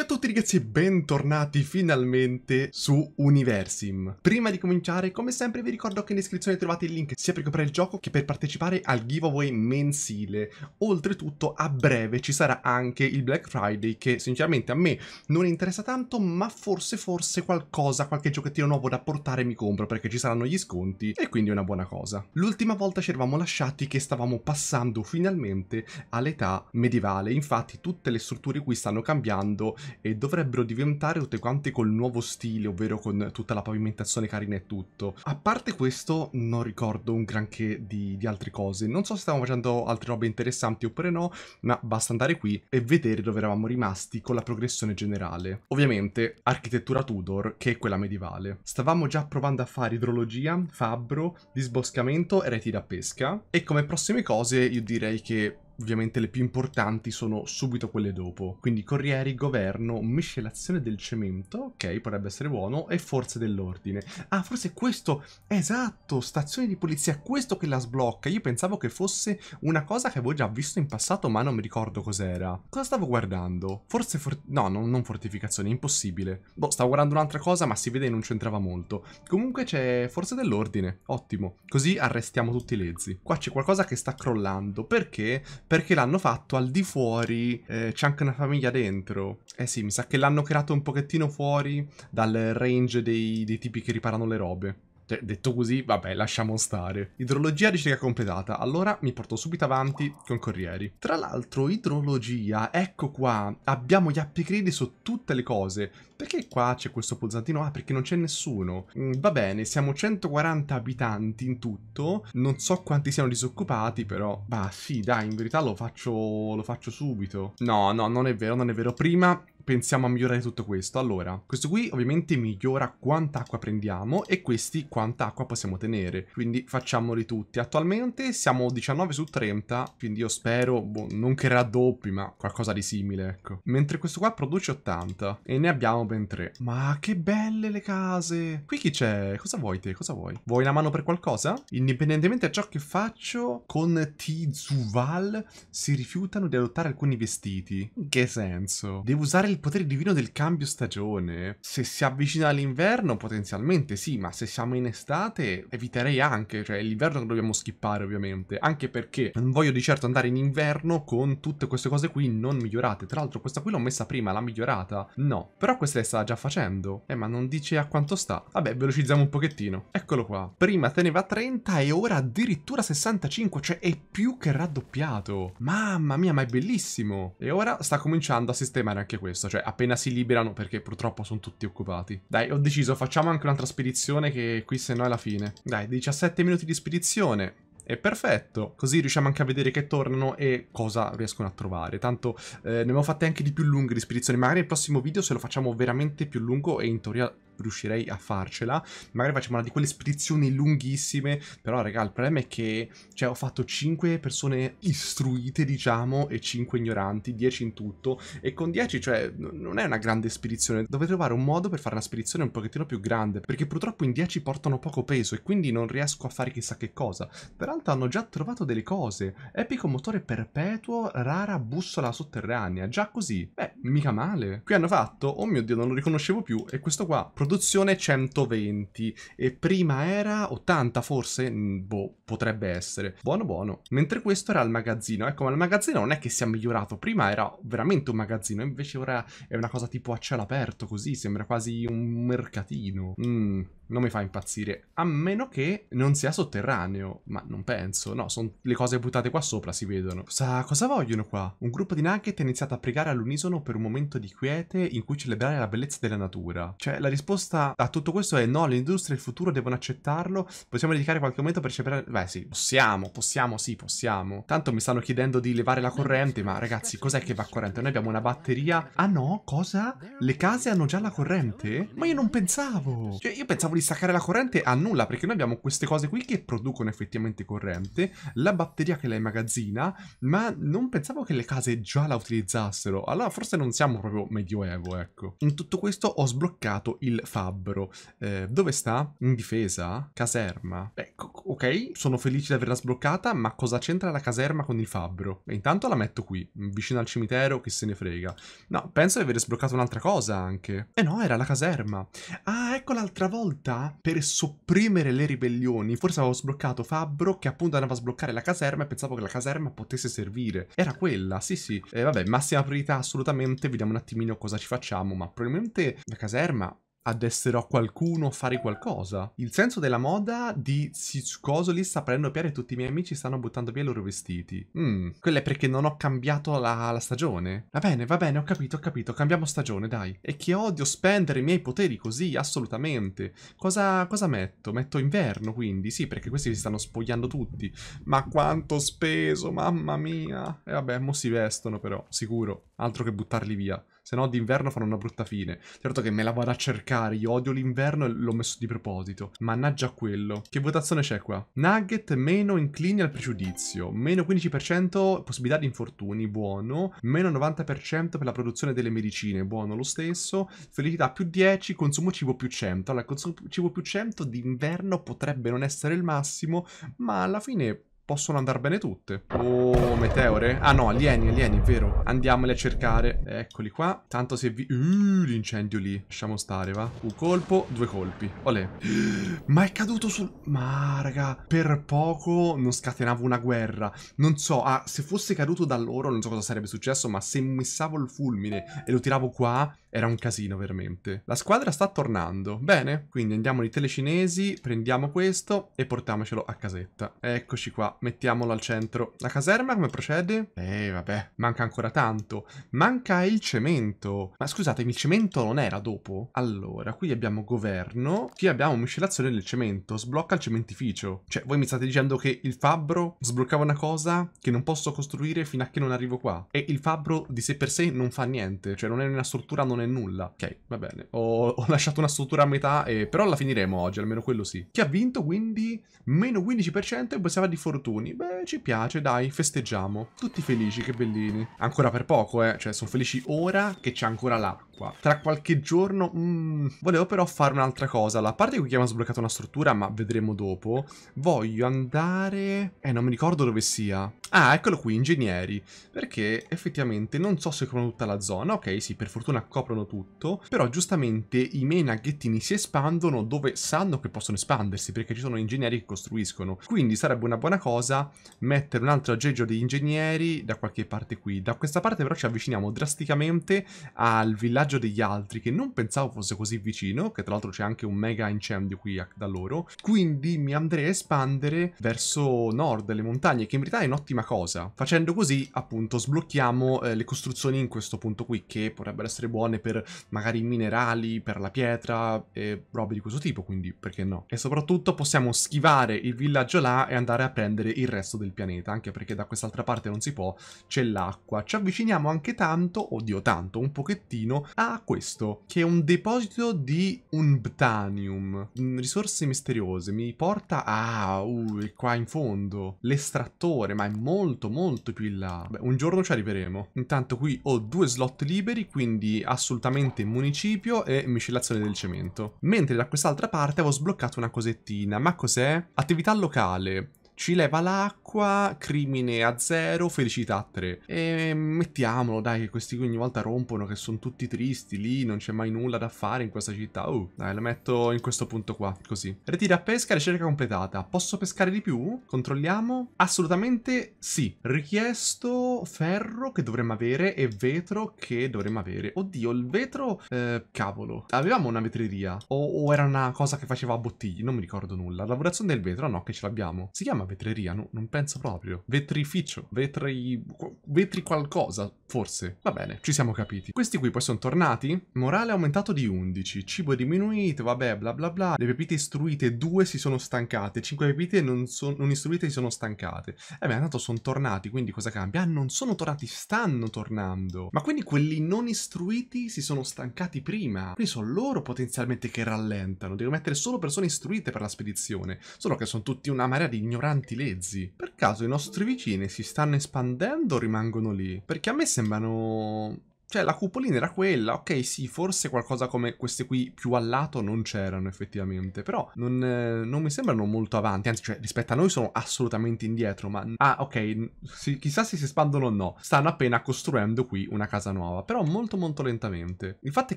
Ciao a tutti ragazzi e bentornati finalmente su Universim. Prima di cominciare, come sempre vi ricordo che in descrizione trovate il link sia per comprare il gioco che per partecipare al giveaway mensile. Oltretutto a breve ci sarà anche il Black Friday che sinceramente a me non interessa tanto ma forse forse qualcosa, qualche giochettino nuovo da portare mi compro perché ci saranno gli sconti e quindi è una buona cosa. L'ultima volta ci eravamo lasciati che stavamo passando finalmente all'età medievale, infatti tutte le strutture qui stanno cambiando e dovrebbero diventare tutte quante col nuovo stile, ovvero con tutta la pavimentazione carina e tutto. A parte questo non ricordo un granché di, di altre cose, non so se stavamo facendo altre robe interessanti oppure no, ma basta andare qui e vedere dove eravamo rimasti con la progressione generale. Ovviamente architettura Tudor, che è quella medievale. Stavamo già provando a fare idrologia, fabbro, disboscamento e reti da pesca e come prossime cose io direi che Ovviamente le più importanti sono subito quelle dopo, quindi corrieri, governo, miscelazione del cemento, ok, potrebbe essere buono, e forze dell'ordine. Ah, forse questo, esatto, stazione di polizia, questo che la sblocca. Io pensavo che fosse una cosa che avevo già visto in passato, ma non mi ricordo cos'era. Cosa stavo guardando? Forse, for... no, non, non fortificazione, impossibile. Boh, stavo guardando un'altra cosa, ma si vede che non c'entrava molto. Comunque c'è forze dell'ordine, ottimo. Così arrestiamo tutti i lezzi. Qua c'è qualcosa che sta crollando, perché? perché l'hanno fatto al di fuori, eh, c'è anche una famiglia dentro. Eh sì, mi sa che l'hanno creato un pochettino fuori dal range dei, dei tipi che riparano le robe. Cioè, detto così, vabbè, lasciamo stare. Idrologia ricerca completata. Allora mi porto subito avanti con Corrieri. Tra l'altro, idrologia, ecco qua. Abbiamo gli upgrade su tutte le cose. Perché qua c'è questo pulsantino? Ah, perché non c'è nessuno. Mm, va bene, siamo 140 abitanti in tutto. Non so quanti siano disoccupati, però... Bah, sì, dai, in verità lo faccio, lo faccio subito. No, no, non è vero, non è vero. Prima pensiamo a migliorare tutto questo? Allora, questo qui ovviamente migliora quanta acqua prendiamo e questi quanta acqua possiamo tenere, quindi facciamoli tutti. Attualmente siamo 19 su 30, quindi io spero, boh, non che raddoppi, ma qualcosa di simile, ecco. Mentre questo qua produce 80 e ne abbiamo ben 3. Ma che belle le case! Qui chi c'è? Cosa vuoi te? Cosa vuoi? Vuoi una mano per qualcosa? Indipendentemente da ciò che faccio, con Tizuval si rifiutano di adottare alcuni vestiti. In che senso? Devo usare il il potere divino del cambio stagione. Se si avvicina all'inverno, potenzialmente sì, ma se siamo in estate, eviterei anche, cioè l'inverno che dobbiamo skippare ovviamente, anche perché non voglio di certo andare in inverno con tutte queste cose qui non migliorate. Tra l'altro questa qui l'ho messa prima, l'ha migliorata? No. Però questa lei sta già facendo. Eh, ma non dice a quanto sta. Vabbè, velocizziamo un pochettino. Eccolo qua. Prima teneva 30 e ora addirittura 65, cioè è più che raddoppiato. Mamma mia, ma è bellissimo. E ora sta cominciando a sistemare anche questo questo, cioè appena si liberano perché purtroppo sono tutti occupati. Dai, ho deciso, facciamo anche un'altra spedizione che qui se no è la fine. Dai, 17 minuti di spedizione, è perfetto, così riusciamo anche a vedere che tornano e cosa riescono a trovare. Tanto eh, ne abbiamo fatte anche di più lunghe di spedizioni, magari nel prossimo video se lo facciamo veramente più lungo e in teoria riuscirei a farcela. Magari facciamo una di quelle spedizioni lunghissime, però raga il problema è che cioè, ho fatto 5 persone istruite diciamo e 5 ignoranti, 10 in tutto e con 10 cioè non è una grande spedizione, dovete trovare un modo per fare una spedizione un pochettino più grande perché purtroppo in 10 portano poco peso e quindi non riesco a fare chissà che cosa. Peraltro hanno già trovato delle cose, epico motore perpetuo, rara bussola sotterranea, già così, beh mica male. Qui hanno fatto, oh mio dio non lo riconoscevo più e questo qua, produzione 120 e prima era 80 forse? Mm, boh, potrebbe essere. Buono buono. Mentre questo era il magazzino. Ecco, ma il magazzino non è che sia migliorato. Prima era veramente un magazzino, invece ora è una cosa tipo a cielo aperto così, sembra quasi un mercatino. Mmm, non mi fa impazzire. A meno che non sia sotterraneo. Ma non penso. No, sono le cose buttate qua sopra, si vedono. Sa cosa vogliono qua? Un gruppo di nugget ha iniziato a pregare all'unisono per un momento di quiete in cui celebrare la bellezza della natura. Cioè, la risposta a tutto questo è no, l'industria e il futuro devono accettarlo. Possiamo dedicare qualche momento per celebrare... Beh, sì, possiamo, possiamo, sì, possiamo. Tanto mi stanno chiedendo di levare la corrente, ma ragazzi, cos'è che va a corrente? Noi abbiamo una batteria... Ah no, cosa? Le case hanno già la corrente? Ma io non pensavo! Cioè, io pensavo di staccare la corrente a nulla, perché noi abbiamo queste cose qui che producono effettivamente corrente, la batteria che la immagazzina, ma non pensavo che le case già la utilizzassero, allora forse non siamo proprio medioevo, ecco. In tutto questo ho sbloccato il fabbro. Eh, dove sta? In difesa? Caserma. Ecco, ok, sono felice di averla sbloccata, ma cosa c'entra la caserma con il fabbro? Beh, intanto la metto qui, vicino al cimitero, che se ne frega. No, penso di aver sbloccato un'altra cosa anche. Eh no, era la caserma. Ah, ecco l'altra volta città per sopprimere le ribellioni. Forse avevo sbloccato Fabbro che appunto andava a sbloccare la caserma e pensavo che la caserma potesse servire. Era quella, sì sì. Eh, vabbè, massima priorità assolutamente, vediamo un attimino cosa ci facciamo, ma probabilmente la caserma addesterò qualcuno a fare qualcosa. Il senso della moda di Sitsukoso sta prendendo piede e tutti i miei amici stanno buttando via i loro vestiti. Mmm, quello è perché non ho cambiato la, la, stagione. Va bene, va bene, ho capito, ho capito, cambiamo stagione, dai. E che odio spendere i miei poteri così, assolutamente. Cosa, cosa metto? Metto inverno, quindi, sì, perché questi si stanno spogliando tutti. Ma quanto speso, mamma mia. E vabbè, mo si vestono però, sicuro. Altro che buttarli via. Se no d'inverno fanno una brutta fine. Certo che me la vado a cercare, io odio l'inverno e l'ho messo di proposito. Mannaggia quello. Che votazione c'è qua? Nugget meno inclini al pregiudizio. Meno 15% possibilità di infortuni, buono. Meno 90% per la produzione delle medicine, buono lo stesso. Felicità più 10, consumo cibo più 100. Allora, consumo cibo più 100 d'inverno potrebbe non essere il massimo, ma alla fine Possono andare bene tutte. Oh, meteore. Ah no, alieni, alieni, vero. Andiamoli a cercare. Eccoli qua. Tanto se vi... Uh, l'incendio lì. Lasciamo stare, va. Un colpo, due colpi. Olè. Ma è caduto sul... Ma, raga. Per poco non scatenavo una guerra. Non so, ah, se fosse caduto da loro, non so cosa sarebbe successo, ma se messavo il fulmine e lo tiravo qua... Era un casino veramente. La squadra sta tornando. Bene, quindi andiamo di telecinesi, prendiamo questo e portiamocelo a casetta. Eccoci qua, mettiamolo al centro. La caserma come procede? Eh, vabbè, manca ancora tanto. Manca il cemento. Ma scusatemi, il cemento non era dopo? Allora, qui abbiamo governo, qui abbiamo miscelazione del cemento, sblocca il cementificio. Cioè, voi mi state dicendo che il fabbro sbloccava una cosa che non posso costruire fino a che non arrivo qua. E il fabbro di sé per sé non fa niente, cioè non è una struttura, non non è nulla. Ok, va bene. Ho, ho lasciato una struttura a metà, e, però la finiremo oggi, almeno quello sì. Chi ha vinto, quindi, meno 15% e possiamo di fortuni. Beh, ci piace, dai, festeggiamo. Tutti felici, che bellini. Ancora per poco, eh. Cioè, sono felici ora che c'è ancora l'acqua. Tra qualche giorno... Mm, volevo però fare un'altra cosa. La parte qui abbiamo sbloccato una struttura, ma vedremo dopo. Voglio andare... Eh, non mi ricordo dove sia. Ah, eccolo qui, ingegneri. Perché effettivamente non so se coprono tutta la zona. Ok, sì, per fortuna copro scoprono tutto, però giustamente i mena ghettini si espandono dove sanno che possono espandersi, perché ci sono ingegneri che costruiscono. Quindi sarebbe una buona cosa mettere un altro aggeggio di ingegneri da qualche parte qui. Da questa parte però ci avviciniamo drasticamente al villaggio degli altri, che non pensavo fosse così vicino, che tra l'altro c'è anche un mega incendio qui da loro. Quindi mi andrei a espandere verso nord, le montagne, che in verità è un'ottima cosa. Facendo così, appunto, sblocchiamo eh, le costruzioni in questo punto qui, che potrebbero essere buone bene per magari minerali, per la pietra e robe di questo tipo, quindi perché no? E soprattutto possiamo schivare il villaggio là e andare a prendere il resto del pianeta, anche perché da quest'altra parte non si può, c'è l'acqua. Ci avviciniamo anche tanto, oddio tanto, un pochettino, a questo, che è un deposito di un btanium. Mm, risorse misteriose, mi porta a... Ah, uh, è qua in fondo, l'estrattore, ma è molto molto più in là. Beh, un giorno ci arriveremo. Intanto qui ho due slot liberi, quindi assolutamente assolutamente in municipio e miscelazione del cemento. Mentre da quest'altra parte avevo sbloccato una cosettina, ma cos'è? Attività locale, ci leva l'acqua, crimine a zero, felicità a tre. E mettiamolo, dai, che questi qui ogni volta rompono, che sono tutti tristi, lì non c'è mai nulla da fare in questa città. Oh, dai, lo metto in questo punto qua, così. Ritira pesca, ricerca completata. Posso pescare di più? Controlliamo. Assolutamente sì. Richiesto ferro che dovremmo avere e vetro che dovremmo avere. Oddio, il vetro... Eh, cavolo. Avevamo una vetreria? O, o era una cosa che faceva a bottigli? Non mi ricordo nulla. Lavorazione del vetro? No, che ce l'abbiamo. Si chiama vetreria, no, non penso proprio. Vetrificio, vetri... vetri qualcosa, forse. Va bene, ci siamo capiti. Questi qui poi sono tornati. Morale aumentato di 11, cibo diminuito, vabbè, bla bla bla. Le pepite istruite due si sono stancate, cinque pepite non, son... non istruite si sono stancate. Eh beh, tanto sono tornati, quindi cosa cambia? Ah, non sono tornati, stanno tornando. Ma quindi quelli non istruiti si sono stancati prima. Quindi sono loro potenzialmente che rallentano. Devo mettere solo persone istruite per la spedizione. Solo che sono tutti una marea di ignoranti Cantilezzi. Per caso i nostri vicini si stanno espandendo o rimangono lì? Perché a me sembrano... Cioè, la cupolina era quella, ok, sì, forse qualcosa come queste qui più al lato non c'erano effettivamente, però non, eh, non, mi sembrano molto avanti, anzi, cioè, rispetto a noi sono assolutamente indietro, ma... Ah, ok, si, chissà se si espandono o no, stanno appena costruendo qui una casa nuova, però molto molto lentamente. Il fatto è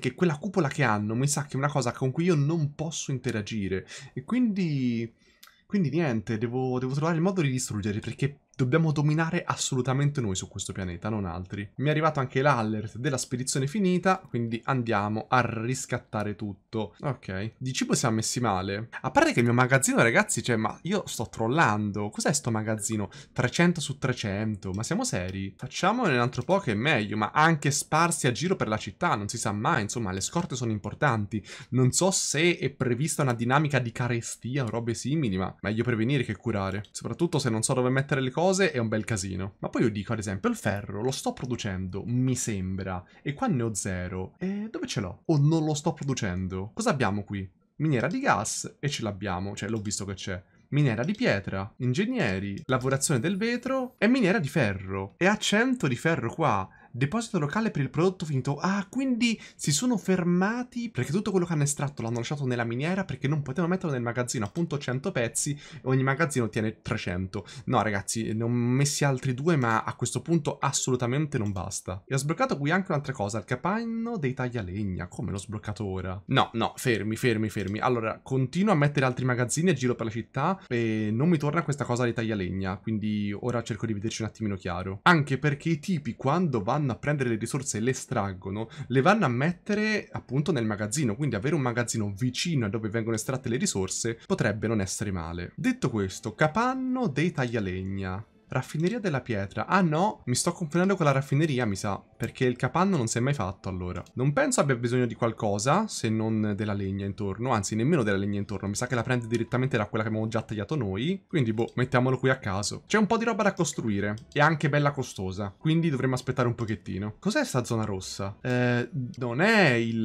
che quella cupola che hanno mi sa che è una cosa con cui io non posso interagire, e quindi quindi niente, devo, devo trovare il modo di distruggere perché Dobbiamo dominare assolutamente noi su questo pianeta, non altri. Mi è arrivato anche l'allert della spedizione finita, quindi andiamo a riscattare tutto. Ok, di cibo siamo messi male. A parte che il mio magazzino, ragazzi, cioè, ma io sto trollando. Cos'è sto magazzino? 300 su 300, ma siamo seri? Facciamone un altro po' che è meglio, ma anche sparsi a giro per la città, non si sa mai, insomma, le scorte sono importanti. Non so se è prevista una dinamica di carestia o robe simili, ma meglio prevenire che curare. Soprattutto se non so dove mettere le cose cose è un bel casino. Ma poi io dico, ad esempio, il ferro lo sto producendo, mi sembra, e qua ne ho zero. E dove ce l'ho? O non lo sto producendo? Cosa abbiamo qui? Miniera di gas e ce l'abbiamo, cioè l'ho visto che c'è miniera di pietra, ingegneri, lavorazione del vetro e miniera di ferro. E accento di ferro qua. Deposito locale per il prodotto finito. Ah, quindi si sono fermati perché tutto quello che hanno estratto l'hanno lasciato nella miniera perché non potevano metterlo nel magazzino, appunto 100 pezzi e ogni magazzino tiene 300. No, ragazzi, ne ho messi altri due, ma a questo punto assolutamente non basta. E ho sbloccato qui anche un'altra cosa, il capanno dei taglialegna. Come l'ho sbloccato ora? No, no, fermi, fermi, fermi. Allora, continuo a mettere altri magazzini e giro per la città e non mi torna questa cosa dei taglialegna, quindi ora cerco di vederci un attimino chiaro. Anche perché i tipi quando vanno vanno a prendere le risorse, e le estraggono, le vanno a mettere appunto nel magazzino, quindi avere un magazzino vicino a dove vengono estratte le risorse potrebbe non essere male. Detto questo, capanno dei taglialegna. Raffineria della pietra. Ah no, mi sto confondendo con la raffineria, mi sa. Perché il capanno non si è mai fatto allora. Non penso abbia bisogno di qualcosa, se non della legna intorno. Anzi, nemmeno della legna intorno. Mi sa che la prende direttamente da quella che abbiamo già tagliato noi. Quindi, boh, mettiamolo qui a caso. C'è un po' di roba da costruire. E anche bella costosa. Quindi dovremmo aspettare un pochettino. Cos'è sta zona rossa? Eh, non è il,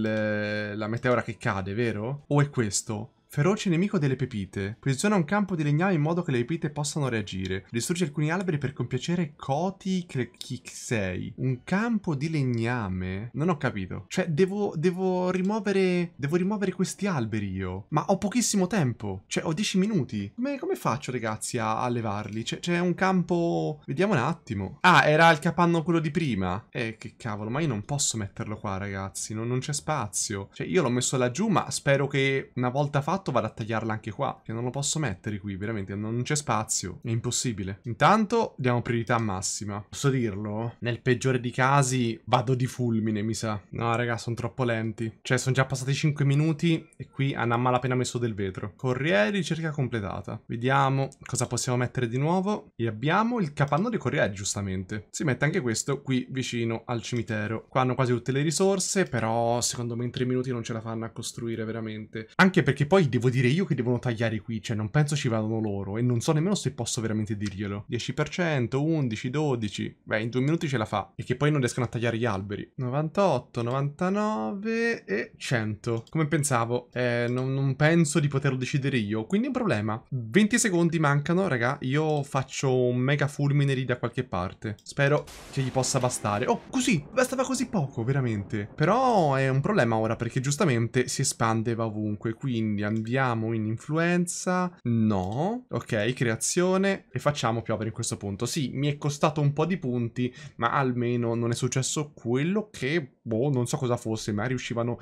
la meteora che cade, vero? O è questo? Feroce nemico delle pepite, posiziona un campo di legname in modo che le pepite possano reagire. Distrugge alcuni alberi per compiacere Coti Krekixei. Un campo di legname? Non ho capito. Cioè, devo, devo rimuovere... Devo rimuovere questi alberi io. Ma ho pochissimo tempo. Cioè, ho 10 minuti. Come, come faccio, ragazzi, a, a levarli? Cioè, c'è un campo... Vediamo un attimo. Ah, era il capanno quello di prima. Eh, che cavolo, ma io non posso metterlo qua, ragazzi. Non, non c'è spazio. Cioè, io l'ho messo laggiù, ma spero che una volta fatto fatto vado a tagliarla anche qua. Che non lo posso mettere qui, veramente. Non c'è spazio. È impossibile. Intanto diamo priorità massima. Posso dirlo? Nel peggiore dei casi vado di fulmine, mi sa. No, raga, sono troppo lenti. Cioè, sono già passati 5 minuti e qui hanno a malapena messo del vetro. Corrieri, ricerca completata. Vediamo cosa possiamo mettere di nuovo. E abbiamo il capanno dei corrieri, giustamente. Si mette anche questo qui vicino al cimitero. Qua hanno quasi tutte le risorse, però secondo me in 3 minuti non ce la fanno a costruire veramente. Anche perché poi poi devo dire io che devono tagliare qui, cioè non penso ci vadano loro e non so nemmeno se posso veramente dirglielo. 10%, 11, 12, beh in due minuti ce la fa. E che poi non riescono a tagliare gli alberi. 98, 99 e 100. Come pensavo, eh, non, non penso di poterlo decidere io, quindi è un problema. 20 secondi mancano, raga, io faccio un mega fulmine lì da qualche parte. Spero che gli possa bastare. Oh, così, bastava così poco, veramente. Però è un problema ora perché giustamente si espandeva ovunque, quindi andiamo andiamo in influenza, no, ok, creazione e facciamo piovere in questo punto. Sì, mi è costato un po' di punti, ma almeno non è successo quello che boh, non so cosa fosse, magari uscivano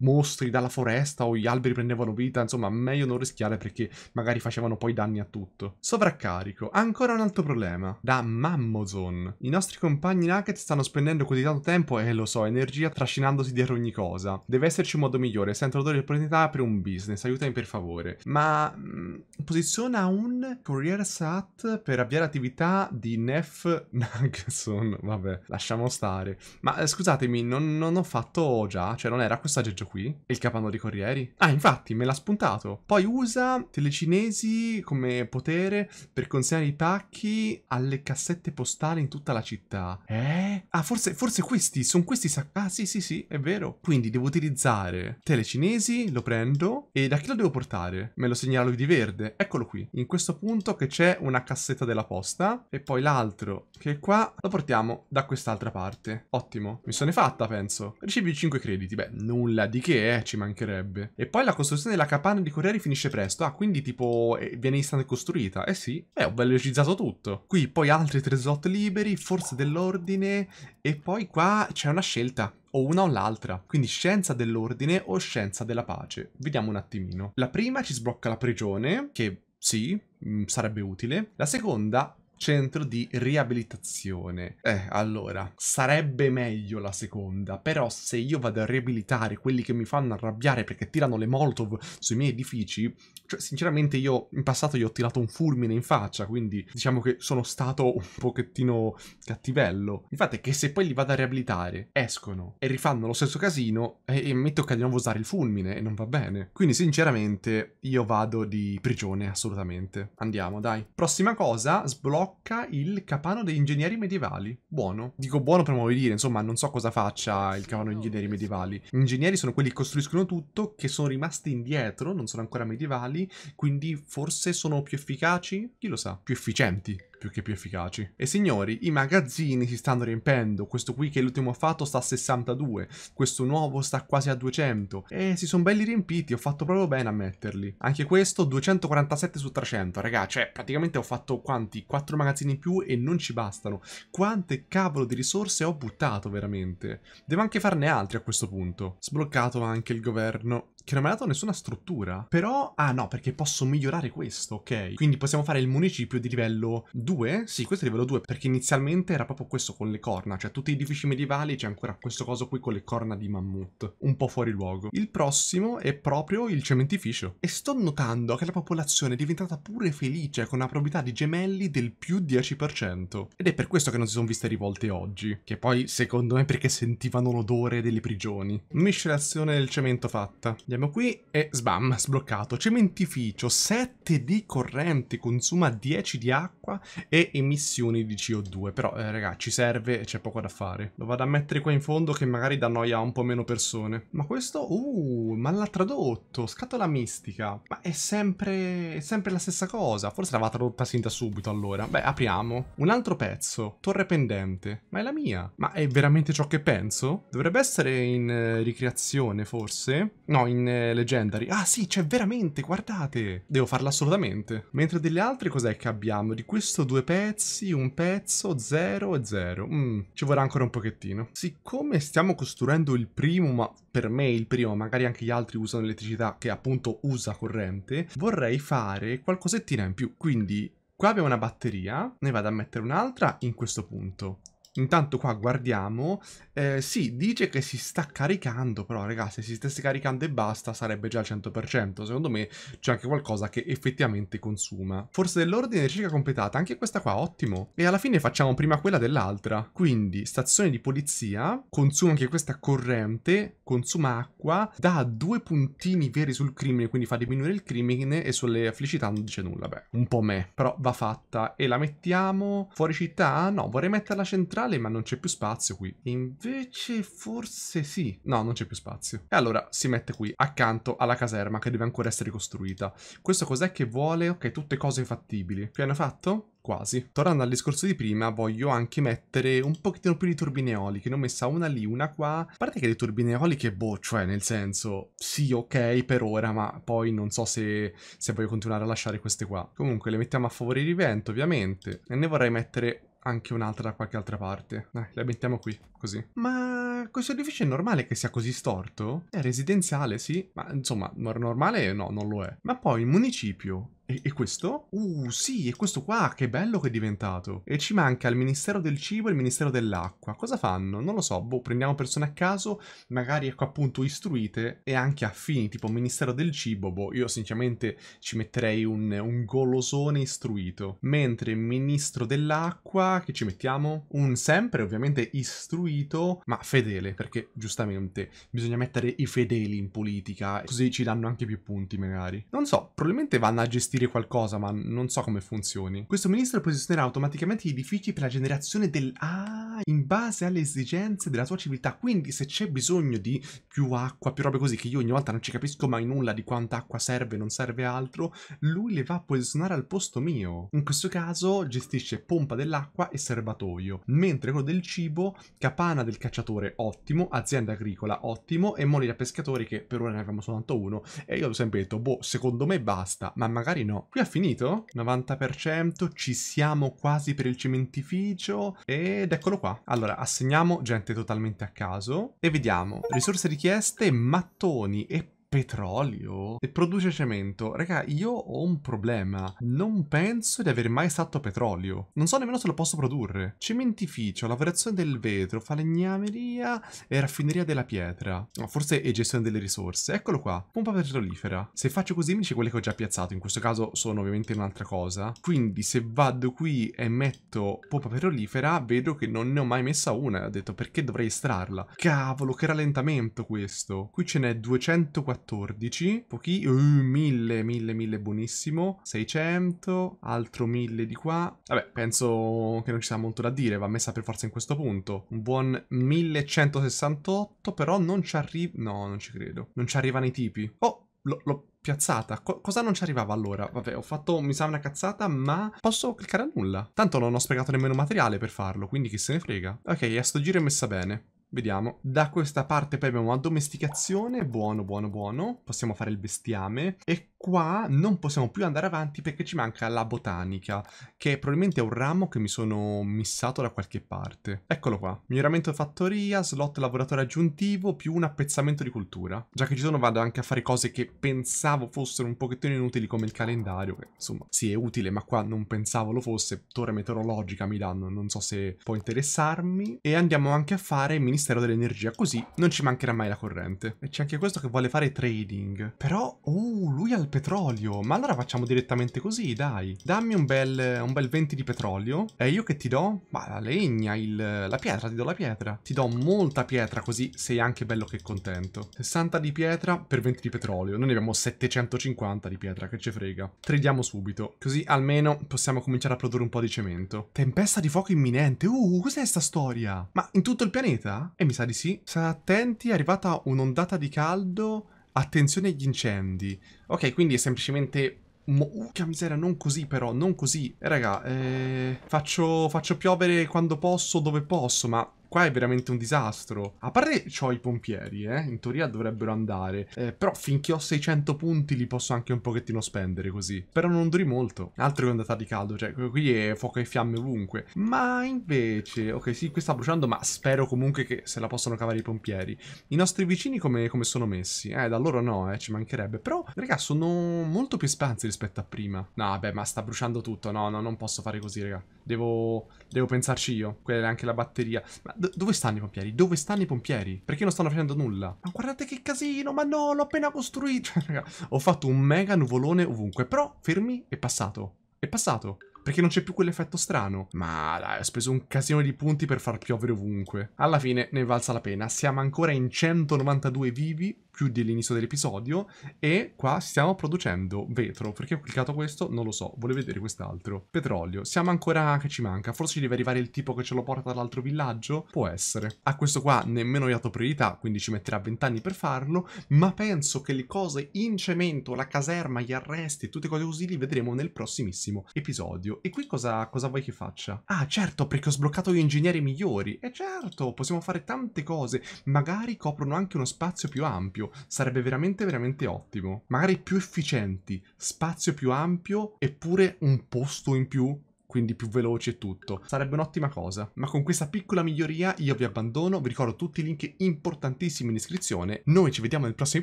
mostri dalla foresta o gli alberi prendevano vita, insomma, meglio non rischiare perché magari facevano poi danni a tutto. Sovraccarico, ancora un altro problema, da Mammozon. I nostri compagni Nugget stanno spendendo così tanto tempo e eh, lo so, energia trascinandosi dietro ogni cosa. Deve esserci un modo migliore, sento l'odore di opportunità per un business, aiutami per favore. Ma mh, mm, posiziona un courier sat per avviare attività di Nef Nuggetson, vabbè, lasciamo stare. Ma eh, scusatemi, non non, ho fatto già? Cioè non era questo aggeggio qui? Il capanno dei corrieri? Ah, infatti, me l'ha spuntato. Poi usa telecinesi come potere per consegnare i pacchi alle cassette postali in tutta la città. Eh? Ah, forse, forse questi, sono questi sacchi. Ah, sì, sì, sì, è vero. Quindi devo utilizzare telecinesi, lo prendo, e da chi lo devo portare? Me lo segnalo di verde. Eccolo qui, in questo punto che c'è una cassetta della posta, e poi l'altro che è qua, lo portiamo da quest'altra parte. Ottimo, mi sono fatta, penso compenso. Ricevi 5 crediti, beh, nulla di che, eh, ci mancherebbe. E poi la costruzione della capanna di corrieri finisce presto, ah, quindi tipo eh, viene istante costruita, eh sì, eh, ho velocizzato tutto. Qui poi altri 3 slot liberi, forze dell'ordine, e poi qua c'è una scelta o una o l'altra, quindi scienza dell'ordine o scienza della pace. Vediamo un attimino. La prima ci sblocca la prigione, che sì, mm, sarebbe utile. La seconda centro di riabilitazione. Eh, allora, sarebbe meglio la seconda, però se io vado a riabilitare quelli che mi fanno arrabbiare perché tirano le molotov sui miei edifici, cioè sinceramente io in passato gli ho tirato un fulmine in faccia, quindi diciamo che sono stato un pochettino cattivello. Infatti che se poi li vado a riabilitare, escono e rifanno lo stesso casino e, e mi tocca di nuovo usare il fulmine e non va bene. Quindi sinceramente io vado di prigione assolutamente. Andiamo, dai. Prossima cosa, sblocco sblocca il capano degli ingegneri medievali. Buono. Dico buono per modo di dire, insomma, non so cosa faccia il capano degli ingegneri medievali. Gli ingegneri sono quelli che costruiscono tutto, che sono rimasti indietro, non sono ancora medievali, quindi forse sono più efficaci? Chi lo sa? Più efficienti più che più efficaci. E signori, i magazzini si stanno riempendo, questo qui che l'ultimo ha fatto sta a 62, questo nuovo sta quasi a 200, e si sono belli riempiti, ho fatto proprio bene a metterli. Anche questo 247 su 300, raga, cioè praticamente ho fatto quanti? 4 magazzini in più e non ci bastano. Quante cavolo di risorse ho buttato veramente. Devo anche farne altri a questo punto. Sbloccato anche il governo che non mi ha dato nessuna struttura. Però, ah no, perché posso migliorare questo, ok? Quindi possiamo fare il municipio di livello 2. Sì, questo è livello 2, perché inizialmente era proprio questo con le corna. Cioè, tutti gli edifici medievali c'è ancora questo coso qui con le corna di mammut. Un po' fuori luogo. Il prossimo è proprio il cementificio. E sto notando che la popolazione è diventata pure felice con una probabilità di gemelli del più 10%. Ed è per questo che non si sono viste rivolte oggi. Che poi, secondo me, perché sentivano l'odore delle prigioni. Miscelazione del cemento fatta. Andiamo qui e sbam, sbloccato. Cementificio, 7 di corrente, consuma 10 di acqua e emissioni di CO2. Però, eh, raga, ci serve, e c'è poco da fare. Lo vado a mettere qua in fondo che magari dà noia a un po' meno persone. Ma questo, uh, ma l'ha tradotto, scatola mistica. Ma è sempre, è sempre la stessa cosa. Forse l'aveva tradotta sin da subito allora. Beh, apriamo. Un altro pezzo, torre pendente. Ma è la mia. Ma è veramente ciò che penso? Dovrebbe essere in eh, ricreazione, forse? No, in in eh, Legendary. Ah sì, c'è veramente, guardate! Devo farla assolutamente. Mentre degli altri cos'è che abbiamo? Di questo due pezzi, un pezzo, zero e zero. Mm, ci vorrà ancora un pochettino. Siccome stiamo costruendo il primo, ma per me il primo, magari anche gli altri usano elettricità che appunto usa corrente, vorrei fare qualcosettina in più. Quindi Qua abbiamo una batteria, ne vado a mettere un'altra in questo punto. Intanto qua guardiamo, eh, sì, dice che si sta caricando, però ragazzi, se si stesse caricando e basta sarebbe già al 100%, secondo me c'è anche qualcosa che effettivamente consuma. Forse dell'ordine ricerca completata, anche questa qua, ottimo. E alla fine facciamo prima quella dell'altra, quindi stazione di polizia, consuma anche questa corrente, consuma acqua, dà due puntini veri sul crimine, quindi fa diminuire il crimine e sulle felicità non dice nulla, beh, un po' me, però va fatta. E la mettiamo fuori città? No, vorrei metterla centrale centrale ma non c'è più spazio qui. invece forse sì. No, non c'è più spazio. E allora si mette qui, accanto alla caserma che deve ancora essere costruita. Questo cos'è che vuole? Ok, tutte cose fattibili. Piano fatto? quasi. Tornando al discorso di prima, voglio anche mettere un pochettino più di turbine eoliche. Ne ho messa una lì, una qua. A parte che le turbine eoliche, boh, cioè, nel senso, sì, ok, per ora, ma poi non so se, se voglio continuare a lasciare queste qua. Comunque, le mettiamo a favore di vento, ovviamente. E ne vorrei mettere anche un'altra da qualche altra parte. Dai, la mettiamo qui, così. Ma questo edificio è normale che sia così storto? È residenziale, sì, ma insomma, normale no, non lo è. Ma poi il municipio e, e, questo? Uh, sì, e questo qua, che bello che è diventato. E ci manca il Ministero del Cibo e il Ministero dell'Acqua. Cosa fanno? Non lo so, boh, prendiamo persone a caso, magari ecco appunto istruite e anche affini, tipo Ministero del Cibo, boh, io sinceramente ci metterei un, un golosone istruito. Mentre Ministro dell'Acqua, che ci mettiamo? Un sempre ovviamente istruito, ma fedele, perché giustamente bisogna mettere i fedeli in politica, così ci danno anche più punti magari. Non so, probabilmente vanno a gestire garantire qualcosa, ma non so come funzioni. Questo ministro posizionerà automaticamente gli edifici per la generazione del... Ah, in base alle esigenze della sua civiltà. Quindi se c'è bisogno di più acqua, più robe così, che io ogni volta non ci capisco mai nulla di quanta acqua serve, non serve altro, lui le va a posizionare al posto mio. In questo caso gestisce pompa dell'acqua e serbatoio, mentre quello del cibo, capana del cacciatore, ottimo, azienda agricola, ottimo, e moli da pescatori che per ora ne avevamo soltanto uno. E io ho sempre detto, boh, secondo me basta, ma magari no meno. Qui ha finito, 90%, ci siamo quasi per il cementificio ed eccolo qua. Allora, assegniamo gente totalmente a caso e vediamo risorse richieste, mattoni e petrolio e produce cemento. Raga, io ho un problema. Non penso di aver mai estratto petrolio. Non so nemmeno se lo posso produrre. Cementificio, lavorazione del vetro, falegnameria e raffineria della pietra. No, forse è gestione delle risorse. Eccolo qua, pompa petrolifera. Se faccio così mi dice quelle che ho già piazzato. In questo caso sono ovviamente un'altra cosa. Quindi se vado qui e metto pompa petrolifera, vedo che non ne ho mai messa una. Ho detto perché dovrei estrarla? Cavolo, che rallentamento questo. Qui ce n'è 240 14, pochi, uh, 1000, 1000, 1000 buonissimo, 600, altro 1000 di qua, vabbè penso che non ci sia molto da dire, va messa per forza in questo punto, un buon 1168 però non ci arriva, no non ci credo, non ci arrivano i tipi, oh l'ho piazzata. Co cosa non ci arrivava allora? Vabbè, ho fatto, mi sa, una cazzata, ma posso cliccare a nulla. Tanto non ho sprecato nemmeno materiale per farlo, quindi chi se ne frega. Ok, a sto giro è messa bene. Vediamo. Da questa parte poi abbiamo la domesticazione. buono, buono, buono. Possiamo fare il bestiame. E qua non possiamo più andare avanti perché ci manca la botanica, che probabilmente è un ramo che mi sono missato da qualche parte. Eccolo qua, miglioramento fattoria, slot lavoratore aggiuntivo, più un appezzamento di cultura. Già che ci sono vado anche a fare cose che pensavo fossero un pochettino inutili come il calendario, che insomma sì è utile ma qua non pensavo lo fosse, torre meteorologica mi danno, non so se può interessarmi. E andiamo anche a fare il Ministero dell'Energia, così non ci mancherà mai la corrente. E c'è anche questo che vuole fare trading. Però, oh, lui ha il petrolio. Ma allora facciamo direttamente così, dai. Dammi un bel, un bel 20 di petrolio. E io che ti do? Ma la legna, il, la pietra, ti do la pietra. Ti do molta pietra, così sei anche bello che contento. 60 di pietra per 20 di petrolio. Noi ne abbiamo 750 di pietra, che ce frega. Tradiamo subito. Così almeno possiamo cominciare a produrre un po' di cemento. Tempesta di fuoco imminente. Uh, cos'è sta storia? Ma in tutto il pianeta? E eh, mi sa di sì. State attenti, è arrivata un'ondata di caldo Attenzione agli incendi. Ok, quindi è semplicemente... Uh, che miseria, non così però, non così. Raga, eh, faccio, faccio piovere quando posso, dove posso, ma Qua è veramente un disastro. A parte ho i pompieri, eh. In teoria dovrebbero andare. Eh, però finché ho 600 punti li posso anche un pochettino spendere così. Però non duri molto. Altro che andata di caldo, cioè qui è fuoco e fiamme ovunque. Ma invece... Ok, sì, qui sta bruciando, ma spero comunque che se la possano cavare i pompieri. I nostri vicini come, come sono messi? Eh, da loro no, eh, ci mancherebbe. Però, raga, sono molto più espansi rispetto a prima. No, beh, ma sta bruciando tutto. No, no, non posso fare così, raga. Devo, devo pensarci io. Quella è anche la batteria. Ma D dove stanno i pompieri? Dove stanno i pompieri? Perché non stanno facendo nulla? Ma guardate che casino, ma no, l'ho appena costruito. ho fatto un mega nuvolone ovunque, però fermi, è passato. È passato. Perché non c'è più quell'effetto strano. Ma dai, ho speso un casino di punti per far piovere ovunque. Alla fine ne valsa la pena. Siamo ancora in 192 vivi più dell'inizio dell'episodio e qua stiamo producendo vetro, perché ho cliccato questo, non lo so, volevo vedere quest'altro. Petrolio, siamo ancora che ci manca, forse ci deve arrivare il tipo che ce lo porta dall'altro villaggio? Può essere. A questo qua nemmeno gli ho dato priorità, quindi ci metterà 20 anni per farlo, ma penso che le cose in cemento, la caserma, gli arresti, tutte cose così li vedremo nel prossimissimo episodio. E qui cosa, cosa vuoi che faccia? Ah certo, perché ho sbloccato gli ingegneri migliori, e certo, possiamo fare tante cose, magari coprono anche uno spazio più ampio, sarebbe veramente veramente ottimo. Magari più efficienti, spazio più ampio eppure un posto in più quindi più veloce e tutto. Sarebbe un'ottima cosa. Ma con questa piccola miglioria io vi abbandono, vi ricordo tutti i link importantissimi in descrizione. Noi ci vediamo nel prossimo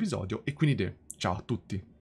episodio e quindi de, ciao a tutti.